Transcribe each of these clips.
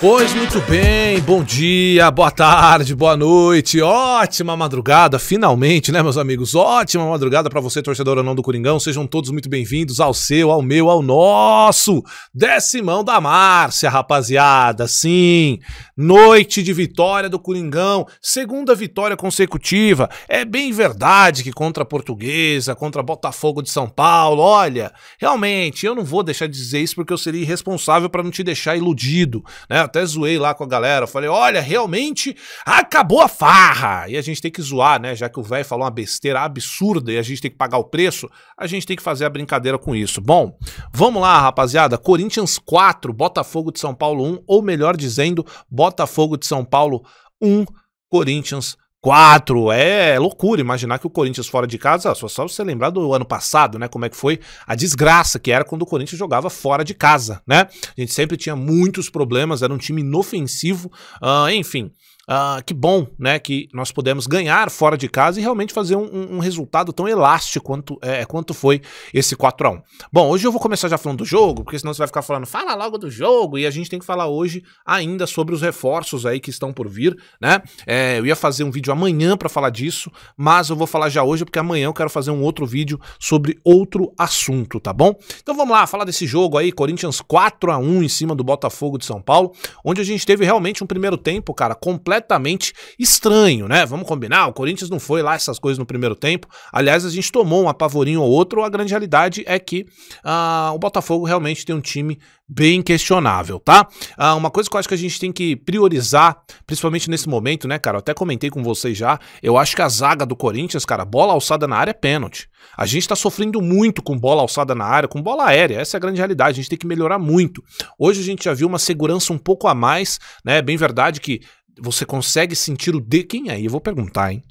Pois muito bem, bom dia, boa tarde, boa noite, ótima madrugada, finalmente, né, meus amigos? Ótima madrugada para você, torcedor ou não do Coringão. Sejam todos muito bem-vindos ao seu, ao meu, ao nosso décimo da Márcia, rapaziada. Sim, noite de vitória do Coringão, segunda vitória consecutiva. É bem verdade que contra a Portuguesa, contra a Botafogo de São Paulo, olha, realmente, eu não vou deixar de dizer isso porque eu seria irresponsável para não te deixar iludido, né? até zoei lá com a galera. Falei, olha, realmente acabou a farra. E a gente tem que zoar, né? Já que o velho falou uma besteira absurda e a gente tem que pagar o preço, a gente tem que fazer a brincadeira com isso. Bom, vamos lá, rapaziada. Corinthians 4, Botafogo de São Paulo 1, ou melhor dizendo, Botafogo de São Paulo 1, Corinthians 4. 4. É, é loucura imaginar que o Corinthians fora de casa, só só você lembrar do ano passado, né, como é que foi a desgraça que era quando o Corinthians jogava fora de casa, né? A gente sempre tinha muitos problemas, era um time inofensivo, uh, enfim ah, que bom né, que nós pudemos ganhar fora de casa e realmente fazer um, um resultado tão elástico quanto, é, é quanto foi esse 4 a 1 Bom, hoje eu vou começar já falando do jogo, porque senão você vai ficar falando, fala logo do jogo, e a gente tem que falar hoje ainda sobre os reforços aí que estão por vir, né? É, eu ia fazer um vídeo amanhã para falar disso, mas eu vou falar já hoje, porque amanhã eu quero fazer um outro vídeo sobre outro assunto, tá bom? Então vamos lá, falar desse jogo aí, Corinthians 4 a 1 em cima do Botafogo de São Paulo, onde a gente teve realmente um primeiro tempo, cara, completo completamente estranho, né? Vamos combinar, o Corinthians não foi lá essas coisas no primeiro tempo. Aliás, a gente tomou um apavorinho ou outro. A grande realidade é que ah, o Botafogo realmente tem um time bem questionável, tá? Ah, uma coisa que eu acho que a gente tem que priorizar, principalmente nesse momento, né, cara? Eu até comentei com vocês já. Eu acho que a zaga do Corinthians, cara, bola alçada na área é pênalti. A gente tá sofrendo muito com bola alçada na área, com bola aérea. Essa é a grande realidade. A gente tem que melhorar muito. Hoje a gente já viu uma segurança um pouco a mais, né? bem verdade que você consegue sentir o dedo. Quem aí? Eu vou perguntar, hein?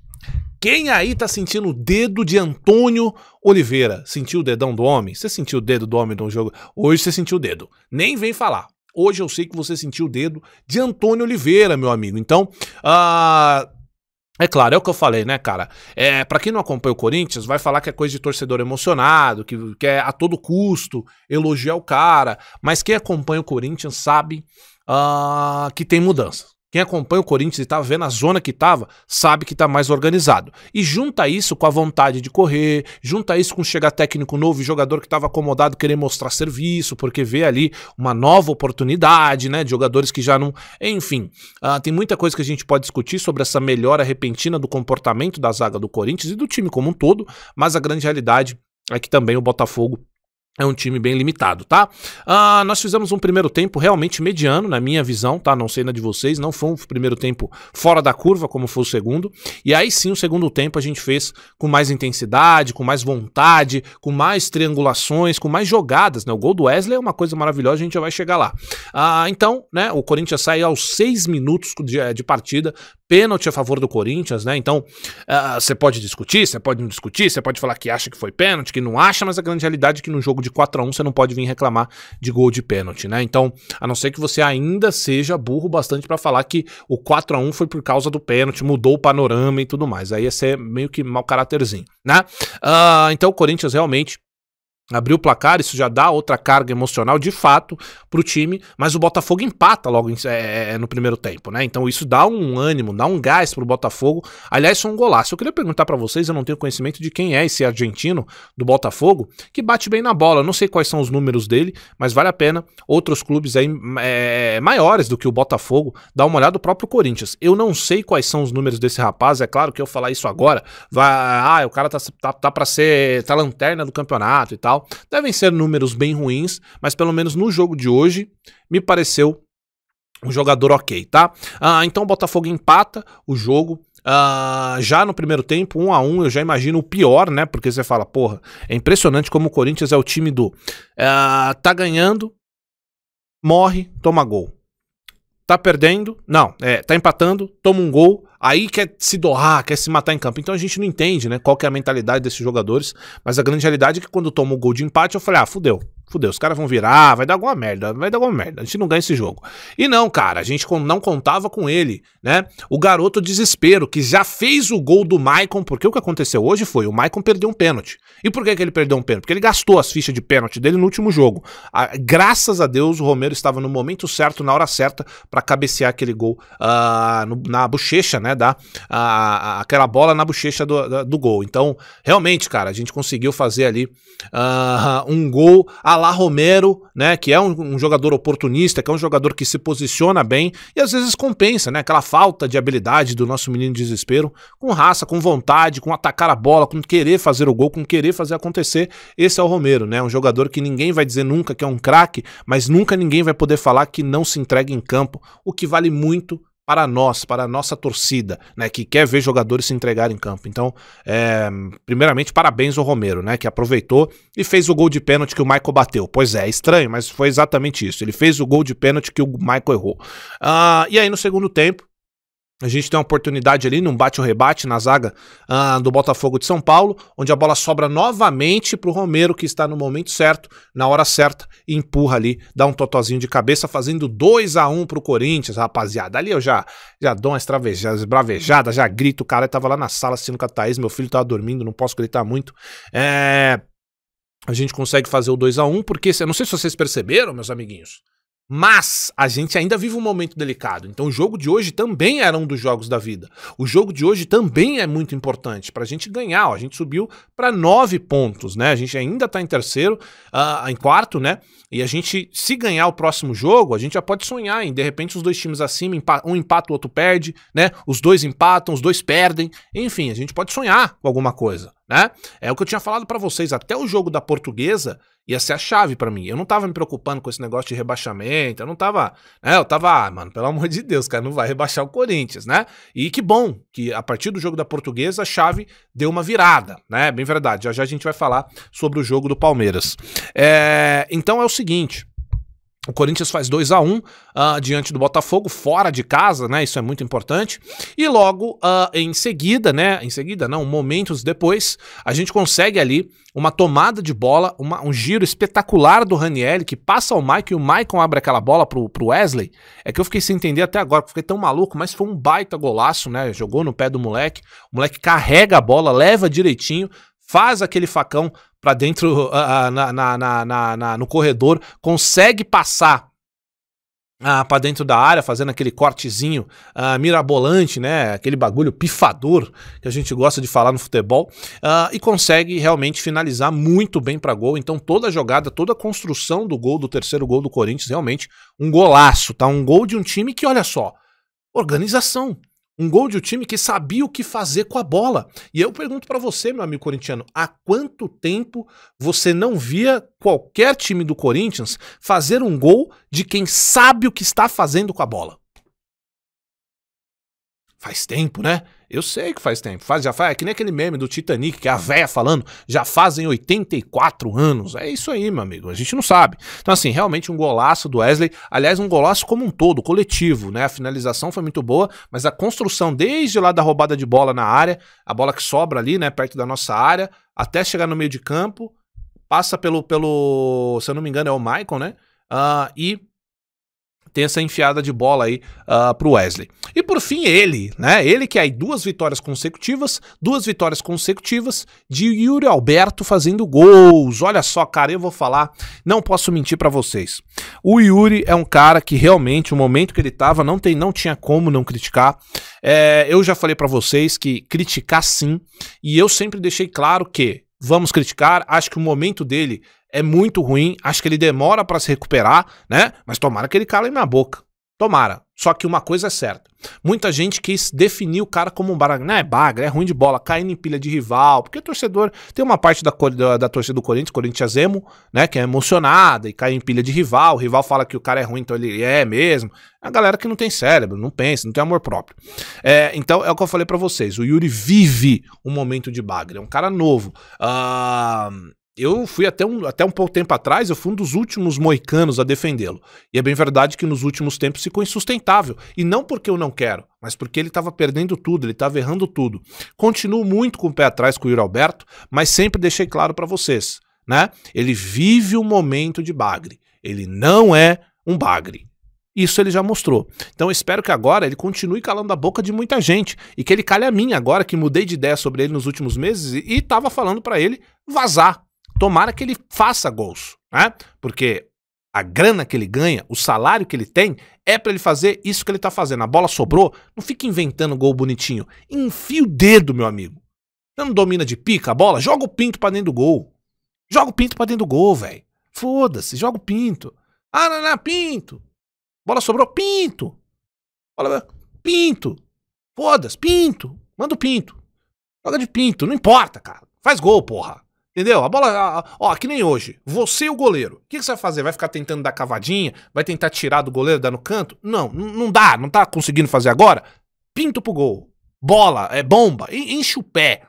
Quem aí tá sentindo o dedo de Antônio Oliveira? Sentiu o dedão do homem? Você sentiu o dedo do homem no jogo? Hoje você sentiu o dedo. Nem vem falar. Hoje eu sei que você sentiu o dedo de Antônio Oliveira, meu amigo. Então, ah, é claro, é o que eu falei, né, cara? É, para quem não acompanha o Corinthians, vai falar que é coisa de torcedor emocionado, que quer é a todo custo elogiar o cara. Mas quem acompanha o Corinthians sabe ah, que tem mudanças. Quem acompanha o Corinthians e tava tá vendo a zona que tava sabe que está mais organizado. E junta isso com a vontade de correr, junta isso com chegar técnico novo e jogador que estava acomodado querer mostrar serviço, porque vê ali uma nova oportunidade, né? De jogadores que já não. Enfim, uh, tem muita coisa que a gente pode discutir sobre essa melhora repentina do comportamento da zaga do Corinthians e do time como um todo, mas a grande realidade é que também o Botafogo é um time bem limitado, tá? Ah, nós fizemos um primeiro tempo realmente mediano, na minha visão, tá? Não sei na de vocês, não foi um primeiro tempo fora da curva, como foi o segundo. E aí sim, o segundo tempo a gente fez com mais intensidade, com mais vontade, com mais triangulações, com mais jogadas, né? O gol do Wesley é uma coisa maravilhosa, a gente já vai chegar lá. Ah, então, né, o Corinthians sai aos seis minutos de, de partida pênalti a favor do Corinthians, né? Então, ah, você uh, pode discutir, você pode não discutir, você pode falar que acha que foi pênalti, que não acha, mas a grande realidade é que no jogo de 4 a 1 você não pode vir reclamar de gol de pênalti, né? Então, a não ser que você ainda seja burro bastante para falar que o 4 a 1 foi por causa do pênalti, mudou o panorama e tudo mais. Aí ia ser meio que mau caráterzinho, né? Uh, então, o Corinthians realmente abriu o placar, isso já dá outra carga emocional de fato para o time, mas o Botafogo empata logo em, é, é, é, no primeiro tempo, né? Então isso dá um ânimo, dá um gás para o Botafogo. Aliás, foi um golaço. Eu queria perguntar para vocês, eu não tenho conhecimento de quem é esse argentino do Botafogo que bate bem na bola. não sei quais são os números dele, mas vale a pena. Outros clubes aí é, é maiores do que o Botafogo, dá uma olhada o próprio Corinthians. Eu não sei quais são os números desse rapaz. É claro que eu falar isso agora, vai, ah, o cara tá, tá, tá para ser tá lanterna do campeonato e tal tal. Devem ser números bem ruins, mas pelo menos no jogo de hoje me pareceu um jogador ok, tá? Ah, então o Botafogo empata o jogo. Ah, já no primeiro tempo, um a um, eu já imagino o pior, né? Porque você fala, porra, é impressionante como o Corinthians é o time do. Eh, tá ganhando, morre, toma gol. Tá perdendo? Não, é, tá empatando, toma um gol, aí quer se doar, quer se matar em campo. Então a gente não entende, né? Qual que é a mentalidade desses jogadores. Mas a grande realidade é que quando toma o gol de empate, eu falei, ah, fudeu. Fudeu, os caras vão virar, vai dar alguma merda, vai dar alguma merda, a gente não ganha esse jogo. E não, cara, a gente não contava com ele, né? O garoto desespero, que já fez o gol do Maicon, porque o que aconteceu hoje foi, o Maicon perdeu um pênalti. E por que, que ele perdeu um pênalti? Porque ele gastou as fichas de pênalti dele no último jogo. graças a Deus, o Romero estava no momento certo, na hora certa, para cabecear aquele gol ah, no, na bochecha, né? né? Dá a, a, aquela bola na bochecha do, da, do gol. Então, realmente, cara, a gente conseguiu fazer ali uh, um gol a la Romero, né? Que é um, um, jogador oportunista, que é um jogador que se posiciona bem e às vezes compensa, né? Aquela falta de habilidade do nosso menino de desespero, com raça, com vontade, com atacar a bola, com querer fazer o gol, com querer fazer acontecer. Esse é o Romero, né? Um jogador que ninguém vai dizer nunca que é um craque, mas nunca ninguém vai poder falar que não se entrega em campo, o que vale muito para nós, para a nossa torcida, né, que quer ver jogadores se entregar em campo. Então, é, primeiramente, parabéns ao Romero, né, que aproveitou e fez o gol de pênalti que o Michael bateu. Pois é, estranho, mas foi exatamente isso. Ele fez o gol de pênalti que o Michael errou. Ah, e aí, no segundo tempo, a gente tem uma oportunidade ali num bate ou rebate na zaga ah, do Botafogo de São Paulo, onde a bola sobra novamente para o Romero, que está no momento certo, na hora certa, e empurra ali, dá um totozinho de cabeça, fazendo 2 a 1 um para o Corinthians, rapaziada. Ali eu já, já dou uma estravejada, já grito, o cara, estava lá na sala assistindo com a Thaís, meu filho estava dormindo, não posso gritar muito. É, a gente consegue fazer o 2 a 1 um porque, eu não sei se vocês perceberam, meus amiguinhos, mas a gente ainda vive um momento delicado. Então o jogo de hoje também era um dos jogos da vida. O jogo de hoje também é muito importante para a gente ganhar. Ó, a gente subiu para nove pontos, né? A gente ainda está em terceiro, uh, em quarto, né? E a gente, se ganhar o próximo jogo, a gente já pode sonhar em de repente os dois times acima, um empata, o outro perde, né? Os dois empatam, os dois perdem. Enfim, a gente pode sonhar com alguma coisa, né? É o que eu tinha falado para vocês. Até o jogo da Portuguesa ia ser a chave para mim. Eu não tava me preocupando com esse negócio de rebaixamento, eu não tava, né, eu tava, ah, mano, pelo amor de Deus, cara, não vai rebaixar o Corinthians, né? E que bom que a partir do jogo da Portuguesa a chave deu uma virada, né? Bem verdade. Já já a gente vai falar sobre o jogo do Palmeiras. É, então é o seguinte, o Corinthians faz 2 a 1 um, uh, diante do Botafogo, fora de casa, né? Isso é muito importante. E logo uh, em seguida, né? Em seguida, não, momentos depois, a gente consegue ali uma tomada de bola, uma, um giro espetacular do Raniel, que passa ao Maicon e o Maicon abre aquela bola pro, pro Wesley. É que eu fiquei sem entender até agora, fiquei tão maluco, mas foi um baita golaço, né? Jogou no pé do moleque, o moleque carrega a bola, leva direitinho, faz aquele facão para dentro uh, na, na, na, na, no corredor, consegue passar ah, para dentro da área, fazendo aquele cortezinho ah, mirabolante, né? Aquele bagulho pifador que a gente gosta de falar no futebol, ah, e consegue realmente finalizar muito bem para gol. Então, toda a jogada, toda a construção do gol, do terceiro gol do Corinthians, realmente um golaço, tá? Um gol de um time que, olha só, organização. Um gol de um time que sabia o que fazer com a bola. E eu pergunto para você, meu amigo corintiano, há quanto tempo você não via qualquer time do Corinthians fazer um gol de quem sabe o que está fazendo com a bola? Faz tempo, né? Eu sei que faz tempo. Faz, já faz. É que nem aquele meme do Titanic, que é a véia falando, já fazem 84 anos. É isso aí, meu amigo. A gente não sabe. Então, assim, realmente um golaço do Wesley. Aliás, um golaço como um todo, coletivo, né? A finalização foi muito boa, mas a construção, desde lá da roubada de bola na área, a bola que sobra ali, né, perto da nossa área, até chegar no meio de campo, passa pelo, pelo se eu não me engano, é o Michael, né? Uh, e ter essa enfiada de bola aí uh, pro Wesley. E por fim, ele, né? Ele que é aí duas vitórias consecutivas, duas vitórias consecutivas de Yuri Alberto fazendo gols. Olha só, cara, eu vou falar, não posso mentir para vocês. O Yuri é um cara que realmente, o momento que ele tava, não, tem, não tinha como não criticar. É, eu já falei para vocês que criticar sim, e eu sempre deixei claro que vamos criticar. Acho que o momento dele é muito ruim, acho que ele demora para se recuperar, né? Mas tomara que ele cale minha boca. Tomara. Só que uma coisa é certa. Muita gente quis definir o cara como um bagra. Não, é bagra, é ruim de bola, caindo em pilha de rival. Porque o torcedor. Tem uma parte da, da, da torcida do Corinthians, Corinthians Emo, né? Que é emocionada e cai em pilha de rival. O rival fala que o cara é ruim, então ele é mesmo. É a galera que não tem cérebro, não pensa, não tem amor próprio. É, então, é o que eu falei para vocês. O Yuri vive um momento de bagra. É um cara novo. Uh, eu fui até um, até um pouco tempo atrás, eu fui um dos últimos moicanos a defendê-lo. E é bem verdade que nos últimos tempos ficou insustentável. E não porque eu não quero, mas porque ele estava perdendo tudo, ele estava errando tudo. Continuo muito com o pé atrás com o Yuri Alberto, mas sempre deixei claro para vocês, né? Ele vive um momento de bagre. Ele não é um bagre. Isso ele já mostrou. Então espero que agora ele continue calando a boca de muita gente e que ele calhe a mim agora que mudei de ideia sobre ele nos últimos meses e estava falando para ele vazar Tomara que ele faça gols, né? Porque a grana que ele ganha, o salário que ele tem, é para ele fazer isso que ele tá fazendo. A bola sobrou, não fica inventando gol bonitinho. Enfia o dedo, meu amigo. Você não domina de pica a bola? Joga o pinto pra dentro do gol. Joga o pinto pra dentro do gol, velho. Foda-se, joga o pinto. Ah, não, não, pinto. Bola sobrou, pinto. Bola, pinto. Foda-se, pinto. Manda o pinto. Joga de pinto, não importa, cara. Faz gol, porra. Entendeu? A bola, ó, que nem hoje. Você e o goleiro. O que, que, você vai fazer? Vai ficar tentando dar cavadinha? Vai tentar tirar do goleiro, dar no canto? Não, não dá, não tá conseguindo fazer agora. Pinto pro gol. Bola, é bomba, enche o pé.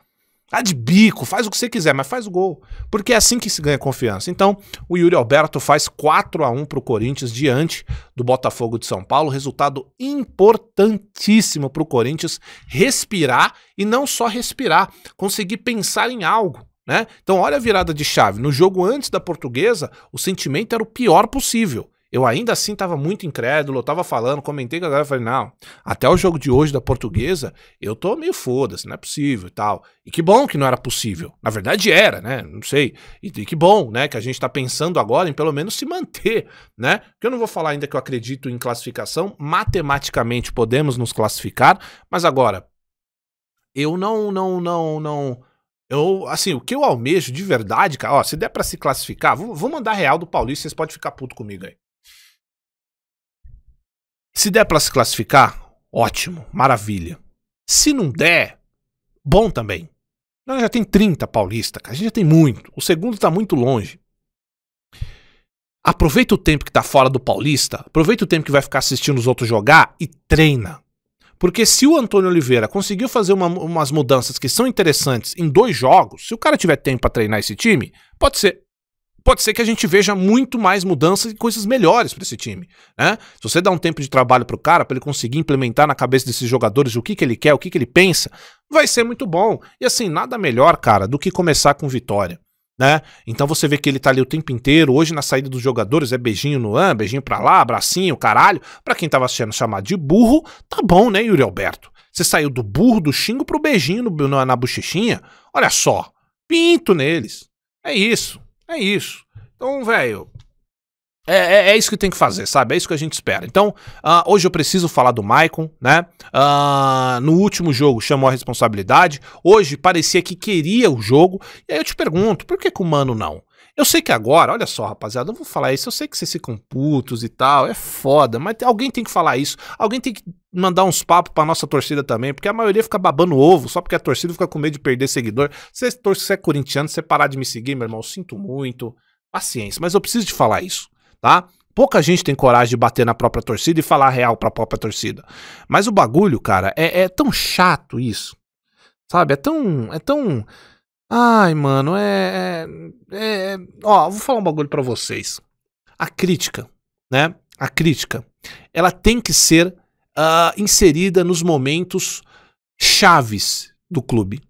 Tá de bico, faz o que você quiser, mas faz o gol. Porque é assim que se ganha confiança. Então, o Yuri Alberto faz 4 a 1 pro Corinthians diante do Botafogo de São Paulo. Resultado importantíssimo pro Corinthians respirar e não só respirar, conseguir pensar em algo né? Então, olha a virada de chave. No jogo antes da portuguesa, o sentimento era o pior possível. Eu ainda assim estava muito incrédulo, eu estava falando, comentei com a galera, falei, não, até o jogo de hoje da portuguesa, eu tô meio foda-se, não é possível e tal. E que bom que não era possível. Na verdade era, né? Não sei. E, e que bom, né? Que a gente está pensando agora em pelo menos se manter, né? Porque eu não vou falar ainda que eu acredito em classificação, matematicamente podemos nos classificar, mas agora, eu não, não, não, não eu, assim, o que eu almejo de verdade, cara, ó, se der para se classificar, vou, vou, mandar real do Paulista, vocês podem ficar puto comigo aí. Se der para se classificar, ótimo, maravilha. Se não der, bom também. Nós já tem 30 paulista, cara, a gente já tem muito. O segundo tá muito longe. Aproveita o tempo que tá fora do paulista, aproveita o tempo que vai ficar assistindo os outros jogar e treina. Porque se o Antônio Oliveira conseguiu fazer uma, umas mudanças que são interessantes em dois jogos, se o cara tiver tempo para treinar esse time, pode ser. Pode ser que a gente veja muito mais mudanças e coisas melhores para esse time, né? Se você dá um tempo de trabalho para o cara, para ele conseguir implementar na cabeça desses jogadores o que, que ele quer, o que, que ele pensa, vai ser muito bom. E assim, nada melhor, cara, do que começar com vitória né? Então você vê que ele tá ali o tempo inteiro. Hoje, na saída dos jogadores, é beijinho no an, beijinho pra lá, bracinho, caralho. Pra quem tava sendo chamado de burro, tá bom, né, Yuri Alberto? Você saiu do burro, do xingo pro beijinho no, na, na bochechinha? Olha só, pinto neles. É isso, é isso. Então, velho, é, é, é, isso que tem que fazer, sabe? É isso que a gente espera. Então, uh, hoje eu preciso falar do Maicon, né? Uh, no último jogo chamou a responsabilidade. Hoje parecia que queria o jogo. E aí eu te pergunto, por que, que o Mano não? Eu sei que agora, olha só, rapaziada, eu vou falar isso. Eu sei que vocês ficam putos e tal, é foda, mas alguém tem que falar isso. Alguém tem que mandar uns papos pra nossa torcida também, porque a maioria fica babando ovo, só porque a torcida fica com medo de perder seguidor. Se você é corintiano, você parar de me seguir, meu irmão, eu sinto muito. Paciência, mas eu preciso de falar isso tá? Pouca gente tem coragem de bater na própria torcida e falar real pra própria torcida. Mas o bagulho, cara, é, é tão chato isso. Sabe? É tão. É tão. Ai, mano, é, é, é Ó, vou falar um bagulho pra vocês. A crítica, né? A crítica, ela tem que ser uh, inserida nos momentos chaves do clube.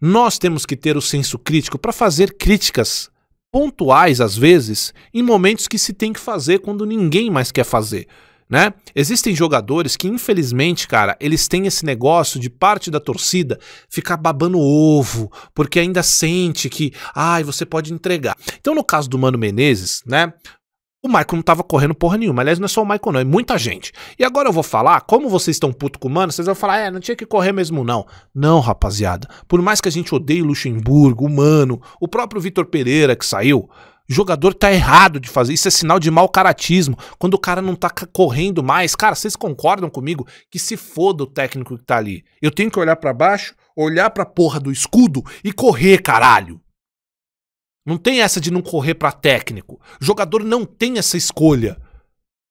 Nós temos que ter o senso crítico para fazer críticas pontuais, às vezes, em momentos que se tem que fazer quando ninguém mais quer fazer. Né? Existem jogadores que, infelizmente, cara, eles têm esse negócio de parte da torcida ficar babando ovo, porque ainda sente que, ai, você pode entregar. Então, no caso do Mano Menezes, né? O Michael não estava correndo porra nenhuma. Aliás, não é só o Michael, não, é muita gente. E agora eu vou falar, como vocês estão puto com o mano, vocês vão falar, é, não tinha que correr mesmo, não. Não, rapaziada. Por mais que a gente odeie Luxemburgo, o mano, o próprio Vitor Pereira que saiu, jogador tá errado de fazer. Isso é sinal de mau caratismo. Quando o cara não tá correndo mais. Cara, vocês concordam comigo que se foda o técnico que tá ali? Eu tenho que olhar para baixo, olhar pra porra do escudo e correr, caralho. Não tem essa de não correr para técnico. O jogador não tem essa escolha.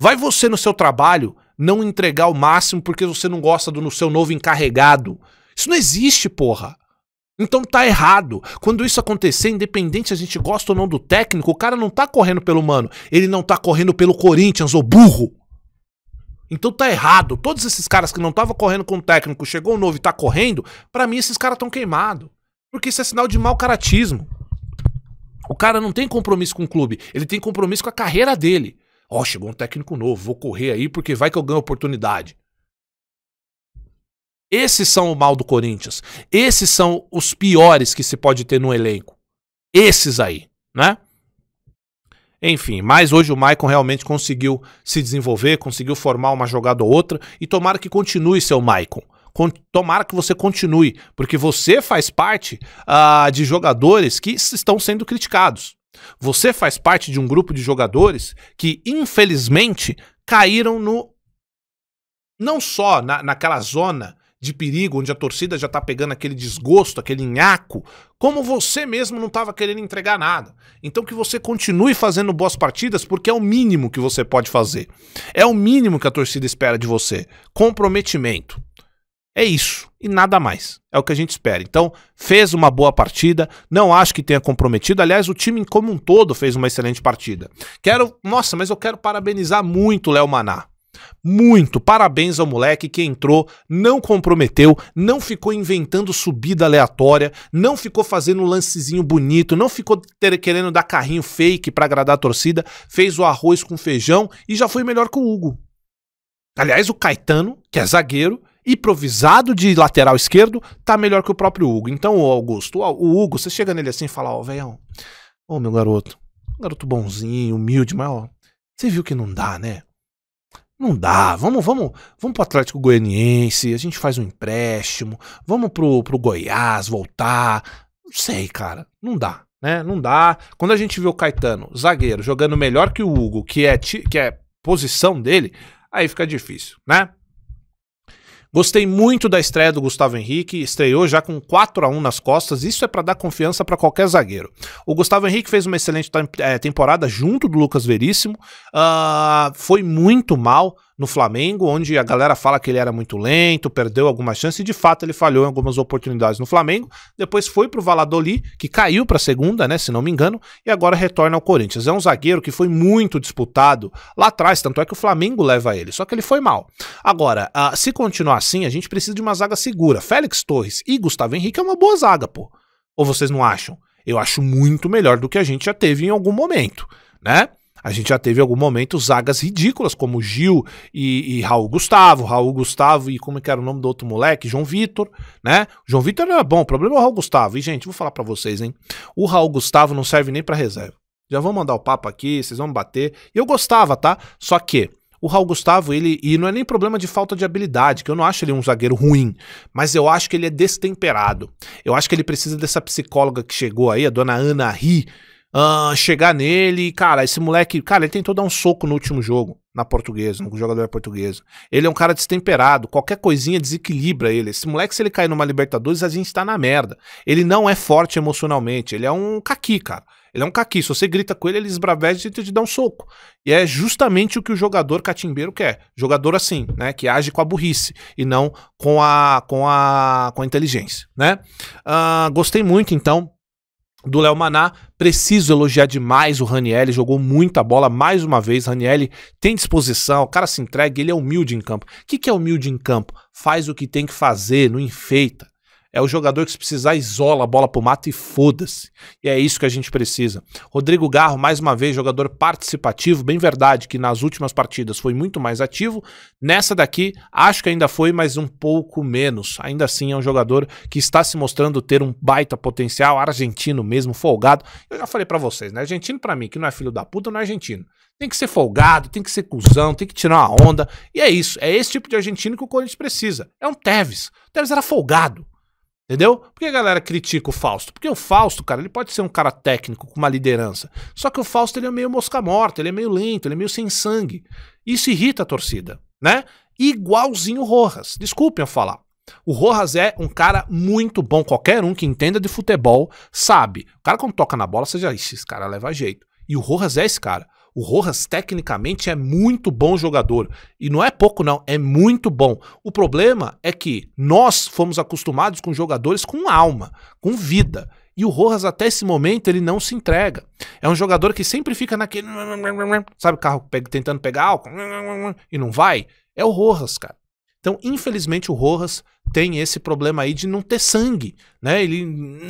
Vai você no seu trabalho não entregar o máximo porque você não gosta do seu novo encarregado. Isso não existe, porra. Então tá errado. Quando isso acontecer, independente se a gente gosta ou não do técnico, o cara não tá correndo pelo mano, ele não tá correndo pelo Corinthians, ô burro. Então tá errado. Todos esses caras que não tava correndo com o técnico, chegou o novo e tá correndo, para mim esses caras tão queimados. Porque isso é sinal de mau caratismo. O cara não tem compromisso com o clube, ele tem compromisso com a carreira dele. Ó, oh, chegou um técnico novo, vou correr aí porque vai que eu ganho oportunidade. Esses são o mal do Corinthians. Esses são os piores que se pode ter no elenco. Esses aí, né? Enfim, mas hoje o Maicon realmente conseguiu se desenvolver, conseguiu formar uma jogada ou outra e tomara que continue seu Maicon tomara que você continue, porque você faz parte uh, de jogadores que estão sendo criticados. Você faz parte de um grupo de jogadores que, infelizmente, caíram no. não só na, naquela zona de perigo, onde a torcida já tá pegando aquele desgosto, aquele nhaco, como você mesmo não estava querendo entregar nada. Então que você continue fazendo boas partidas, porque é o mínimo que você pode fazer. É o mínimo que a torcida espera de você. Comprometimento. É isso e nada mais. É o que a gente espera. Então, fez uma boa partida, não acho que tenha comprometido. Aliás, o time como um todo fez uma excelente partida. Quero, nossa, mas eu quero parabenizar muito o Léo Maná. Muito parabéns ao moleque que entrou, não comprometeu, não ficou inventando subida aleatória, não ficou fazendo um lancezinho bonito, não ficou ter, querendo dar carrinho fake para agradar a torcida, fez o arroz com feijão e já foi melhor que o Hugo. Aliás, o Caetano, que é zagueiro, improvisado de lateral esquerdo, tá melhor que o próprio Hugo. Então, o Augusto, o Hugo, você chega nele assim e fala, ó, oh, velhão, ô oh, meu garoto, garoto bonzinho, humilde, mas ó, você viu que não dá, né? Não dá, vamos, vamos, vamos pro Atlético Goianiense, a gente faz um empréstimo, vamos pro, pro Goiás voltar. Não sei, cara, não dá, né? Não dá. Quando a gente vê o Caetano, zagueiro, jogando melhor que o Hugo, que é, que é posição dele, aí fica difícil, né? Gostei muito da estreia do Gustavo Henrique, estreou já com 4 a 1 nas costas, isso é para dar confiança para qualquer zagueiro. O Gustavo Henrique fez uma excelente eh, temporada junto do Lucas Veríssimo, uh, foi muito mal, no Flamengo, onde a galera fala que ele era muito lento, perdeu algumas chances e de fato ele falhou em algumas oportunidades no Flamengo. Depois foi para o Valladolid, que caiu para a segunda, né, se não me engano, e agora retorna ao Corinthians. É um zagueiro que foi muito disputado lá atrás, tanto é que o Flamengo leva ele, só que ele foi mal. Agora, uh, se continuar assim, a gente precisa de uma zaga segura. Félix Torres e Gustavo Henrique é uma boa zaga, pô. Ou vocês não acham? Eu acho muito melhor do que a gente já teve em algum momento, né? A gente já teve em algum momento zagas ridículas, como Gil e, e, Raul Gustavo, Raul Gustavo e como é que era o nome do outro moleque? João Vitor, né? João Vitor era bom, o problema é o Raul Gustavo. E, gente, vou falar para vocês, hein? O Raul Gustavo não serve nem para reserva. Já vou mandar o papo aqui, vocês vão bater. Eu gostava, tá? Só que o Raul Gustavo, ele. E não é nem problema de falta de habilidade, que eu não acho ele um zagueiro ruim, mas eu acho que ele é destemperado. Eu acho que ele precisa dessa psicóloga que chegou aí, a dona Ana Ri uh, chegar nele. Cara, esse moleque, cara, ele tentou dar um soco no último jogo, na portuguesa, no jogador portuguesa. Ele é um cara destemperado, qualquer coisinha desequilibra ele. Esse moleque, se ele cair numa Libertadores, a gente tá na merda. Ele não é forte emocionalmente, ele é um caqui, cara. Ele é um caqui. Se você grita com ele, ele esbravece e te dá um soco. E é justamente o que o jogador catimbeiro quer. Jogador assim, né? Que age com a burrice e não com a, com a, com a inteligência, né? Uh, gostei muito, então, do Léo Maná. Preciso elogiar demais o Ranielli, jogou muita bola mais uma vez. Ranielli tem disposição, o cara se entrega, ele é humilde em campo. O que, que é humilde em campo? Faz o que tem que fazer, não enfeita. É o jogador que, se precisar, isola a bola pro mato e foda-se. E é isso que a gente precisa. Rodrigo Garro, mais uma vez, jogador participativo, bem verdade, que nas últimas partidas foi muito mais ativo. Nessa daqui, acho que ainda foi, mas um pouco menos. Ainda assim, é um jogador que está se mostrando ter um baita potencial, argentino mesmo, folgado. Eu já falei para vocês, né? Argentino, para mim, que não é filho da puta, não é argentino. Tem que ser folgado, tem que ser cuzão, tem que tirar uma onda. E é isso. É esse tipo de argentino que o Corinthians precisa. É um Tevez. O Tevez era folgado. Entendeu? Por que a galera critica o Fausto? Porque o Fausto, cara, ele pode ser um cara técnico, com uma liderança. Só que o Fausto, ele é meio mosca morta, ele é meio lento, ele é meio sem sangue. Isso irrita a torcida, né? Igualzinho o Rojas. Desculpem eu falar. O Rojas é um cara muito bom. Qualquer um que entenda de futebol sabe. O cara, quando toca na bola, você já. Esse cara leva jeito. E o Rojas é esse cara. O Rojas, tecnicamente, é muito bom jogador. E não é pouco, não, é muito bom. O problema é que nós fomos acostumados com jogadores com alma, com vida. E o Rojas, até esse momento, ele não se entrega. É um jogador que sempre fica naquele. Sabe, carro tentando pegar álcool e não vai? É o Rojas, cara. Então, infelizmente, o Rojas tem esse problema aí de não ter sangue, né? Ele,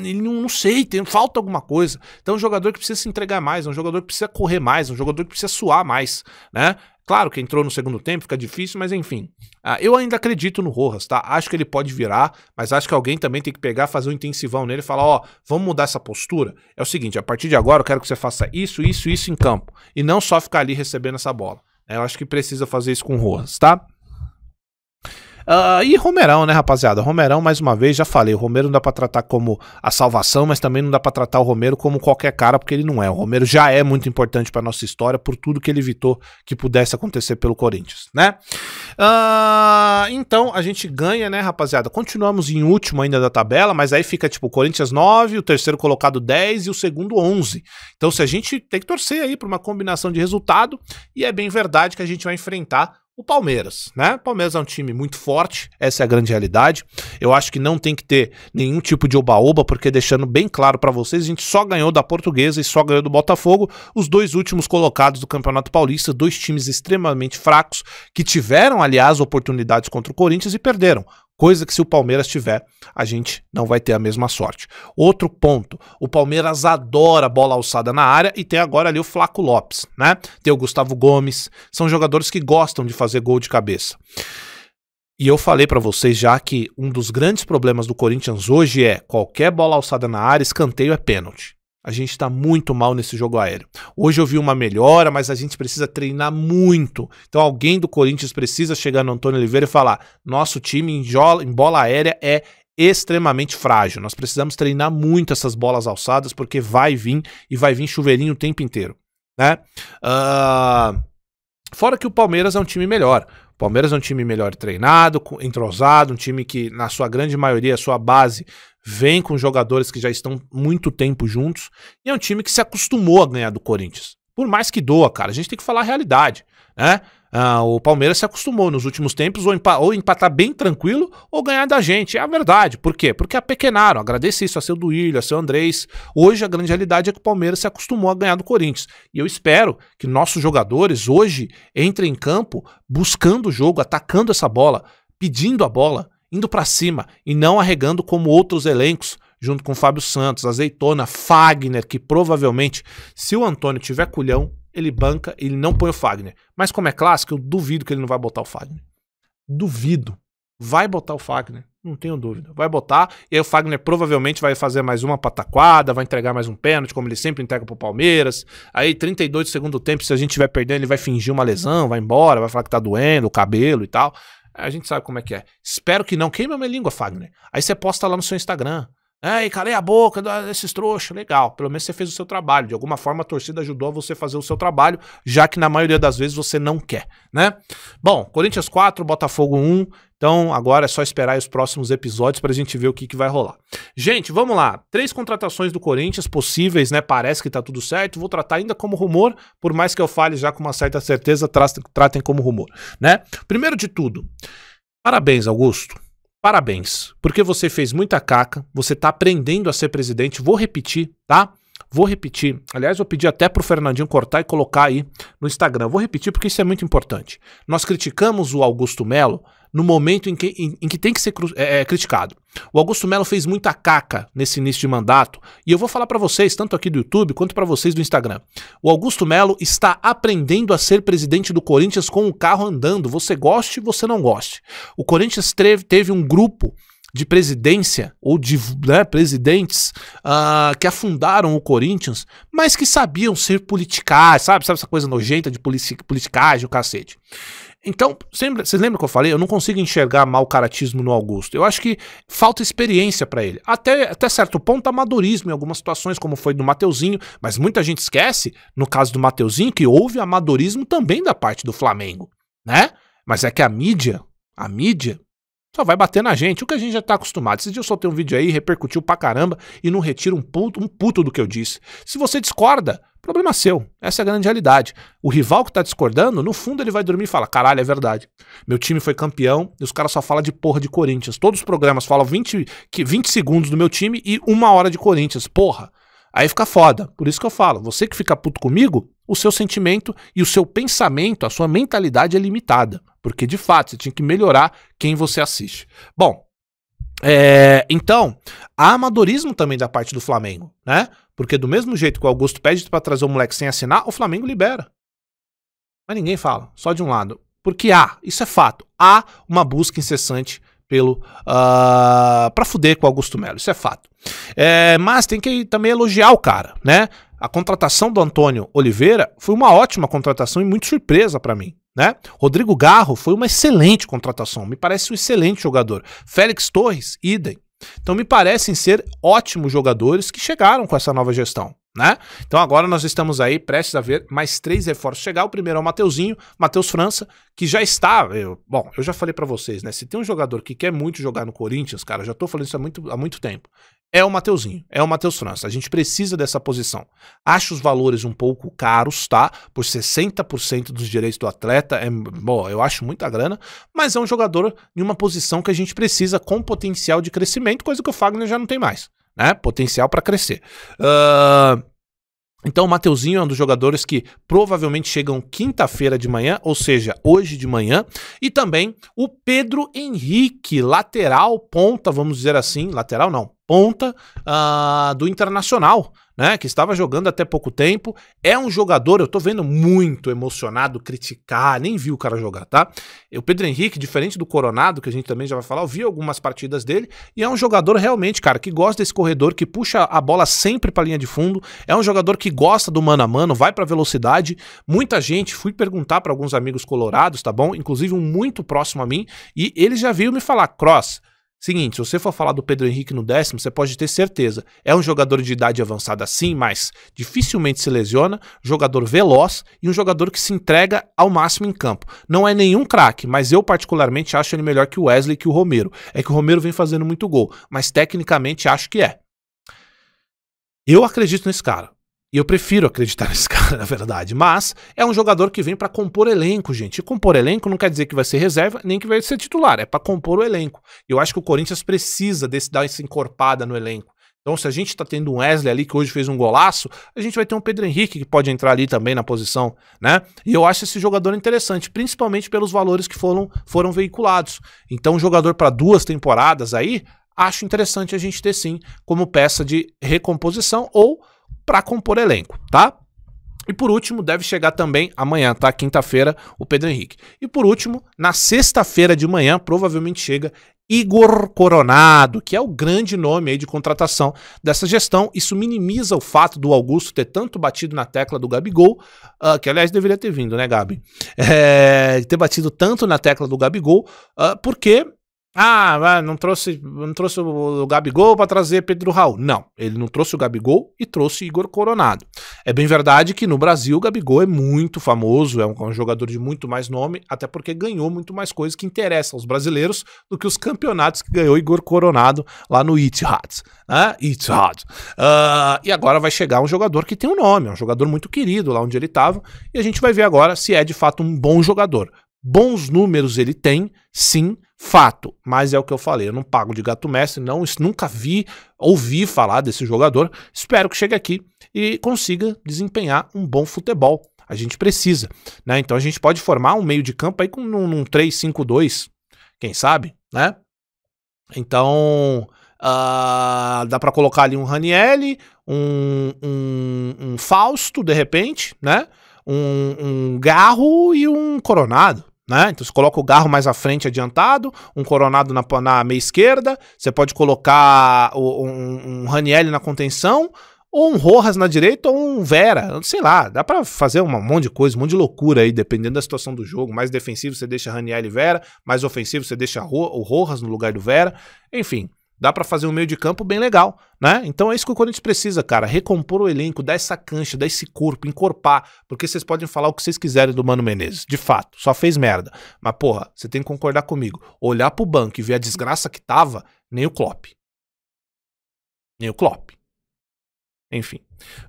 ele não, não sei, tem, falta alguma coisa. Então, é um jogador que precisa se entregar mais, é um jogador que precisa correr mais, é um jogador que precisa suar mais, né? Claro que entrou no segundo tempo, fica difícil, mas enfim. Ah, eu ainda acredito no Rojas, tá? Acho que ele pode virar, mas acho que alguém também tem que pegar, fazer um intensivão nele e falar: ó, vamos mudar essa postura. É o seguinte, a partir de agora eu quero que você faça isso, isso, isso em campo. E não só ficar ali recebendo essa bola. É, eu acho que precisa fazer isso com o Rojas, tá? Uh, e Romerão, né, rapaziada? Romerão, mais uma vez, já falei, o Romero não dá pra tratar como a salvação, mas também não dá pra tratar o Romero como qualquer cara, porque ele não é. O Romero já é muito importante pra nossa história por tudo que ele evitou que pudesse acontecer pelo Corinthians, né? Uh, então, a gente ganha, né, rapaziada? Continuamos em último ainda da tabela, mas aí fica, tipo, o Corinthians 9, o terceiro colocado 10 e o segundo 11. Então, se a gente tem que torcer aí pra uma combinação de resultado, e é bem verdade que a gente vai enfrentar o Palmeiras, né? O Palmeiras é um time muito forte, essa é a grande realidade. Eu acho que não tem que ter nenhum tipo de oba-oba, porque deixando bem claro para vocês, a gente só ganhou da Portuguesa e só ganhou do Botafogo, os dois últimos colocados do Campeonato Paulista, dois times extremamente fracos que tiveram, aliás, oportunidades contra o Corinthians e perderam coisa que se o Palmeiras tiver, a gente não vai ter a mesma sorte. Outro ponto, o Palmeiras adora bola alçada na área e tem agora ali o Flaco Lopes, né? Tem o Gustavo Gomes, são jogadores que gostam de fazer gol de cabeça. E eu falei para vocês já que um dos grandes problemas do Corinthians hoje é qualquer bola alçada na área, escanteio é pênalti. A gente está muito mal nesse jogo aéreo. Hoje eu vi uma melhora, mas a gente precisa treinar muito. Então alguém do Corinthians precisa chegar no Antônio Oliveira e falar: nosso time em, bola aérea é extremamente frágil. Nós precisamos treinar muito essas bolas alçadas porque vai vir e vai vir chuveirinho o tempo inteiro, né? Uh, fora que o Palmeiras é um time melhor. Palmeiras é um time melhor treinado, entrosado, um time que, na sua grande maioria, a sua base vem com jogadores que já estão muito tempo juntos. E é um time que se acostumou a ganhar do Corinthians. Por mais que doa, cara, a gente tem que falar a realidade, né? Ah, o Palmeiras se acostumou nos últimos tempos ou, empa ou, empatar bem tranquilo ou ganhar da gente. É a verdade. Por quê? Porque apequenaram. Agradeço isso a seu Duílio, a seu Andrés. Hoje a grande realidade é que o Palmeiras se acostumou a ganhar do Corinthians. E eu espero que nossos jogadores hoje entrem em campo buscando o jogo, atacando essa bola, pedindo a bola, indo para cima e não arregando como outros elencos junto com Fábio Santos, Azeitona, Fagner, que provavelmente, se o Antônio tiver culhão, ele banca, ele não põe o Fagner. Mas como é clássico, eu duvido que ele não vai botar o Fagner. Duvido. Vai botar o Fagner, não tenho dúvida. Vai botar, e aí o Fagner provavelmente vai fazer mais uma pataquada, vai entregar mais um pênalti, como ele sempre entrega pro Palmeiras. Aí 32 do segundo tempo, se a gente estiver perdendo, ele vai fingir uma lesão, vai embora, vai falar que tá doendo, o cabelo e tal. A gente sabe como é que é. Espero que não. Queima minha língua, Fagner. Aí você posta lá no seu Instagram. Ei, calei a boca desses trouxas. Legal, pelo menos você fez o seu trabalho. De alguma forma a torcida ajudou você a fazer o seu trabalho, já que na maioria das vezes você não quer, né? Bom, Corinthians 4, Botafogo 1. Então agora é só esperar os próximos episódios para a gente ver o que, que vai rolar. Gente, vamos lá. Três contratações do Corinthians possíveis, né? Parece que tá tudo certo. Vou tratar ainda como rumor, por mais que eu fale já com uma certa certeza, tratem como rumor, né? Primeiro de tudo, parabéns, Augusto. Parabéns, porque você fez muita caca, você está aprendendo a ser presidente. Vou repetir, tá? Vou repetir. Aliás, vou pedir até para o Fernandinho cortar e colocar aí no Instagram. Vou repetir porque isso é muito importante. Nós criticamos o Augusto Melo no momento em que, em, em que tem que ser é, é, criticado. O Augusto Melo fez muita caca nesse início de mandato, e eu vou falar para vocês, tanto aqui do YouTube quanto para vocês do Instagram. O Augusto Melo está aprendendo a ser presidente do Corinthians com o carro andando, você goste, você não goste. O Corinthians teve um grupo de presidência ou de né, presidentes uh, que afundaram o Corinthians, mas que sabiam ser politicais, sabe? Sabe essa coisa nojenta de politicagem, o cacete. Então, sempre, vocês lembram que eu falei? Eu não consigo enxergar mal caratismo no Augusto. Eu acho que falta experiência para ele. Até, até certo ponto, amadorismo em algumas situações, como foi do Mateuzinho, mas muita gente esquece, no caso do Mateuzinho, que houve amadorismo também da parte do Flamengo, né? Mas é que a mídia, a mídia só vai bater na gente, o que a gente já tá acostumado. Esse dia eu soltei um vídeo aí, repercutiu pra caramba e não retira um puto, um puto do que eu disse. Se você discorda, Problema seu. Essa é a grande realidade. O rival que está discordando, no fundo ele vai dormir e fala: caralho, é verdade. Meu time foi campeão e os caras só falam de porra de Corinthians. Todos os programas falam 20, 20 segundos do meu time e uma hora de Corinthians. Porra. Aí fica foda. Por isso que eu falo: você que fica puto comigo, o seu sentimento e o seu pensamento, a sua mentalidade é limitada. Porque de fato você tinha que melhorar quem você assiste. Bom, é, então, há amadorismo também da parte do Flamengo, né? Porque do mesmo jeito que o Augusto pede para trazer o moleque sem assinar, o Flamengo libera. Mas ninguém fala, só de um lado. Porque há, isso é fato, há uma busca incessante pelo uh, ah, para fuder com o Augusto Melo, isso é fato. É, mas tem que também elogiar o cara, né? A contratação do Antônio Oliveira foi uma ótima contratação e muito surpresa para mim. Né? Rodrigo Garro foi uma excelente contratação, me parece um excelente jogador. Félix Torres, idem. Então me parecem ser ótimos jogadores que chegaram com essa nova gestão. Né? Então agora nós estamos aí prestes a ver mais três reforços chegar. O primeiro é o Mateuzinho, Matheus França, que já está. Eu, bom, eu já falei para vocês, né? Se tem um jogador que quer muito jogar no Corinthians, cara, já tô falando isso há muito, há muito tempo é o Mateuzinho, é o Matheus França. A gente precisa dessa posição. Acho os valores um pouco caros, tá? Por 60% dos direitos do atleta, é, bom, eu acho muita grana, mas é um jogador em uma posição que a gente precisa com potencial de crescimento, coisa que o Fagner já não tem mais, né? Potencial para crescer. Uh, então o Mateuzinho é um dos jogadores que provavelmente chegam quinta-feira de manhã, ou seja, hoje de manhã, e também o Pedro Henrique, lateral ponta, vamos dizer assim, lateral não, ponta uh, do Internacional, né, que estava jogando até pouco tempo. É um jogador, eu tô vendo muito emocionado criticar, nem vi o cara jogar, tá? O Pedro Henrique, diferente do Coronado, que a gente também já vai falar, eu vi algumas partidas dele, e é um jogador realmente, cara, que gosta desse corredor, que puxa a bola sempre pra linha de fundo, é um jogador que gosta do mano a mano, vai pra velocidade. Muita gente, fui perguntar para alguns amigos colorados, tá bom? Inclusive um muito próximo a mim, e ele já veio me falar, Cross, Seguinte, se você for falar do Pedro Henrique no décimo, você pode ter certeza. É um jogador de idade avançada sim, mas dificilmente se lesiona, jogador veloz e um jogador que se entrega ao máximo em campo. Não é nenhum craque, mas eu particularmente acho ele melhor que o Wesley e que o Romero. É que o Romero vem fazendo muito gol, mas tecnicamente acho que é. Eu acredito nesse cara. E eu prefiro acreditar nesse cara, na verdade. Mas é um jogador que vem para compor elenco, gente. E compor elenco não quer dizer que vai ser reserva, nem que vai ser titular. É para compor o elenco. Eu acho que o Corinthians precisa desse, dar essa encorpada no elenco. Então, se a gente tá tendo um Wesley ali que hoje fez um golaço, a gente vai ter um Pedro Henrique que pode entrar ali também na posição, né? E eu acho esse jogador interessante, principalmente pelos valores que foram, foram veiculados. Então, um jogador para duas temporadas aí, acho interessante a gente ter sim como peça de recomposição ou para compor elenco, tá? E por último, deve chegar também amanhã, tá? Quinta-feira, o Pedro Henrique. E por último, na sexta-feira de manhã, provavelmente chega Igor Coronado, que é o grande nome aí de contratação dessa gestão. Isso minimiza o fato do Augusto ter tanto batido na tecla do Gabigol, uh, que aliás deveria ter vindo, né, Gabi? É, ter batido tanto na tecla do Gabigol, uh, porque ah, não trouxe, não trouxe o Gabigol para trazer Pedro Raul. Não, ele não trouxe o Gabigol e trouxe Igor Coronado. É bem verdade que no Brasil o Gabigol é muito famoso, é um, é jogador de muito mais nome, até porque ganhou muito mais coisas que interessam aos brasileiros do que os campeonatos que ganhou Igor Coronado lá no Itihad. Né? Uh, e agora vai chegar um jogador que tem um nome, é um jogador muito querido lá onde ele estava, e a gente vai ver agora se é de fato um bom jogador. Bons números ele tem, sim, Fato, mas é o que eu falei, eu não pago de gato mestre, não, nunca vi, ouvi falar desse jogador. Espero que chegue aqui e consiga desempenhar um bom futebol. A gente precisa, né? Então a gente pode formar um meio de campo aí com um, um 3-5-2, quem sabe, né? Então, uh, dá para colocar ali um Ranielli, um, um, um, Fausto, de repente, né? Um, um Garro e um Coronado, né? Então você coloca o garro mais à frente adiantado, um coronado na, na meia esquerda, você pode colocar o, um, um Raniel na contenção, ou um Rojas na direita, ou um Vera, sei lá, dá para fazer um monte de coisa, um monte de loucura aí, dependendo da situação do jogo. Mais defensivo você deixa Raniel e Vera, mais ofensivo você deixa o Rojas no lugar do Vera, enfim. Dá para fazer um meio de campo bem legal, né? Então é isso que o Corinthians precisa, cara. Recompor o elenco, dar essa cancha, dar esse corpo, encorpar. Porque vocês podem falar o que vocês quiserem do Mano Menezes. De fato, só fez merda. Mas, porra, você tem que concordar comigo. Olhar pro banco e ver a desgraça que tava, nem o Klopp. Nem o Klopp. Enfim.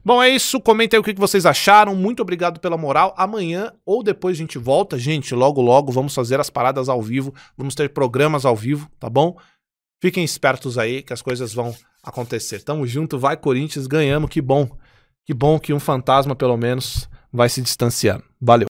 Bom, é isso. Comentem aí o que vocês acharam. Muito obrigado pela moral. Amanhã ou depois a gente volta. Gente, logo, logo vamos fazer as paradas ao vivo. Vamos ter programas ao vivo, tá bom? Fiquem espertos aí que as coisas vão acontecer. Tamo junto, vai Corinthians, ganhamos, que bom. Que bom que um fantasma, pelo menos, vai se distanciando. Valeu.